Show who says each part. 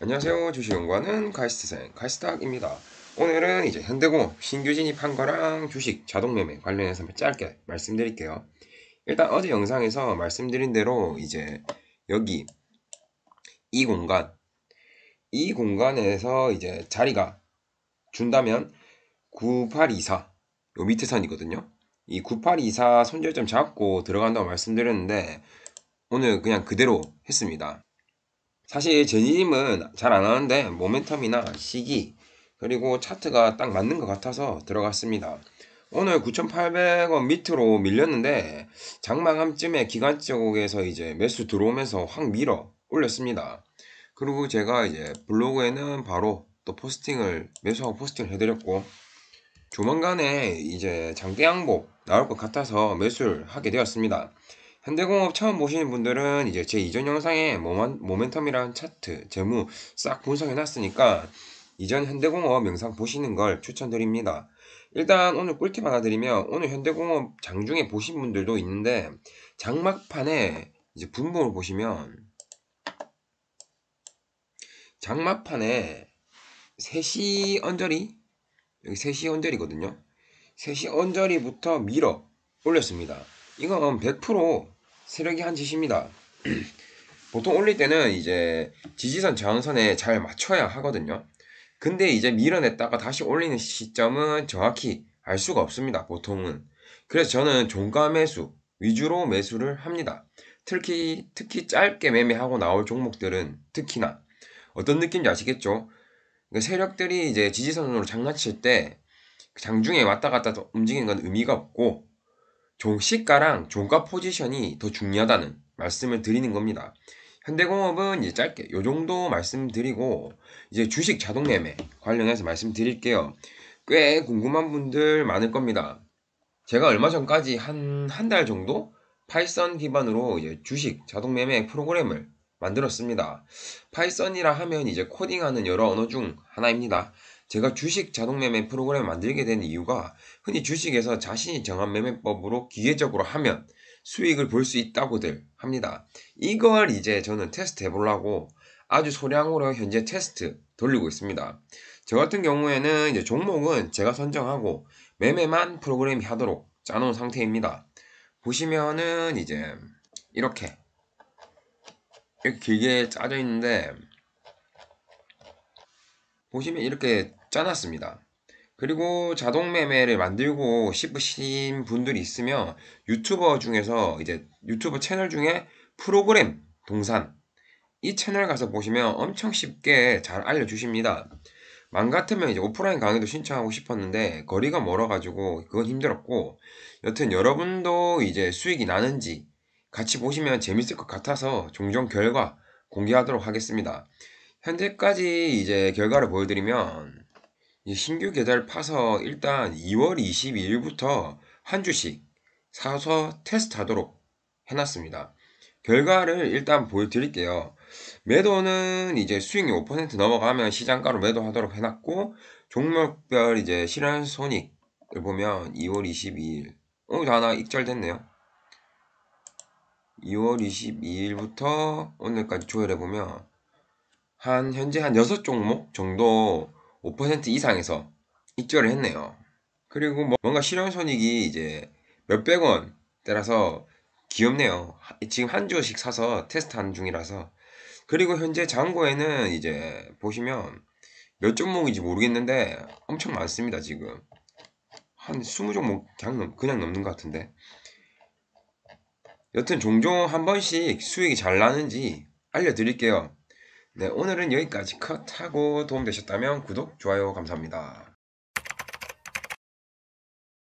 Speaker 1: 안녕하세요. 주식연구하는 가이스트생 가이스트학입니다 오늘은 이제 현대공업 신규 진입한 거랑 주식 자동매매 관련해서 짧게 말씀드릴게요. 일단 어제 영상에서 말씀드린 대로 이제 여기 이 공간 이 공간에서 이제 자리가 준다면 9824요 밑에 선이거든요. 이 9824 손절점 잡고 들어간다고 말씀드렸는데 오늘 그냥 그대로 했습니다. 사실 제니님은 잘 안 하는데 모멘텀이나 시기 그리고 차트가 딱 맞는 것 같아서 들어갔습니다. 오늘 9,800원 밑으로 밀렸는데 장마감쯤에 기간쪽에서 이제 매수 들어오면서 확 밀어 올렸습니다. 그리고 제가 이제 블로그에는 바로 또 포스팅을 매수하고 포스팅을 해드렸고 조만간에 이제 장대 양복 나올 것 같아서 매수를 하게 되었습니다. 현대공업 처음 보시는 분들은 이제 제 이전 영상에 모멘텀이란 차트, 재무 싹 분석해 놨으니까 이전 현대공업 영상 보시는 걸 추천드립니다. 일단 오늘 꿀팁 하나 드리면 오늘 현대공업 장중에 보신 분들도 있는데 장막판에 이제 분봉을 보시면 장막판에 3시 언저리 여기 3시 언저리거든요. 3시 언저리부터 밀어 올렸습니다. 이건 100% 세력이 한 짓입니다. 보통 올릴 때는 이제 지지선 저항선에 잘 맞춰야 하거든요. 근데 이제 밀어냈다가 다시 올리는 시점은 정확히 알 수가 없습니다. 보통은. 그래서 저는 종가 매수 위주로 매수를 합니다. 특히 특히 짧게 매매하고 나올 종목들은 특히나 어떤 느낌인지 아시겠죠? 그 세력들이 이제 지지선으로 장난칠 때 장중에 왔다 갔다 움직이는 건 의미가 없고 종시가랑 종가 포지션이 더 중요하다는 말씀을 드리는 겁니다. 현대공업은 이제 짧게 요 정도 말씀드리고 이제 주식 자동 매매 관련해서 말씀드릴게요. 꽤 궁금한 분들 많을 겁니다. 제가 얼마 전까지 한 한 달 정도 파이썬 기반으로 이제 주식 자동 매매 프로그램을 만들었습니다. 파이썬이라 하면 이제 코딩하는 여러 언어 중 하나입니다. 제가 주식 자동매매 프로그램을 만들게 된 이유가 흔히 주식에서 자신이 정한 매매법으로 기계적으로 하면 수익을 볼 수 있다고들 합니다. 이걸 이제 저는 테스트 해보려고 아주 소량으로 현재 테스트 돌리고 있습니다. 저 같은 경우에는 이제 종목은 제가 선정하고 매매만 프로그램이 하도록 짜놓은 상태입니다. 보시면은 이제 이렇게 이렇게 길게 짜져 있는데 보시면 이렇게 짜놨습니다. 그리고 자동 매매를 만들고 싶으신 분들이 있으면 유튜버 중에서 이제 유튜버 채널 중에 프로그램 동산 이 채널 가서 보시면 엄청 쉽게 잘 알려주십니다. 맘 같으면 이제 오프라인 강의도 신청하고 싶었는데 거리가 멀어가지고 그건 힘들었고 여튼 여러분도 이제 수익이 나는지 같이 보시면 재밌을 것 같아서 종종 결과 공개하도록 하겠습니다. 현재까지 이제 결과를 보여드리면 신규 계좌를 파서 일단 2월 22일부터 한 주씩 사서 테스트하도록 해놨습니다. 결과를 일단 보여드릴게요. 매도는 이제 수익이 5% 넘어가면 시장가로 매도하도록 해놨고 종목별 이제 실현 손익을 보면 2월 22일 어? 하나 익절됐네요. 2월 22일부터 오늘까지 조율해보면 한 현재 한 6종목 정도 5% 이상에서 입절을 했네요. 그리고 뭐 뭔가 실현손익이 이제 몇백 원때라서 귀엽네요. 지금 한 주씩 사서 테스트하는 중이라서 그리고 현재 장고에는 이제 보시면 몇 종목인지 모르겠는데 엄청 많습니다 지금 한 20종목 그냥, 넘, 그냥 넘는 것 같은데 여튼 종종 한 번씩 수익이 잘 나는지 알려드릴게요 네, 오늘은 여기까지 컷하고 도움되셨다면 구독, 좋아요 감사합니다.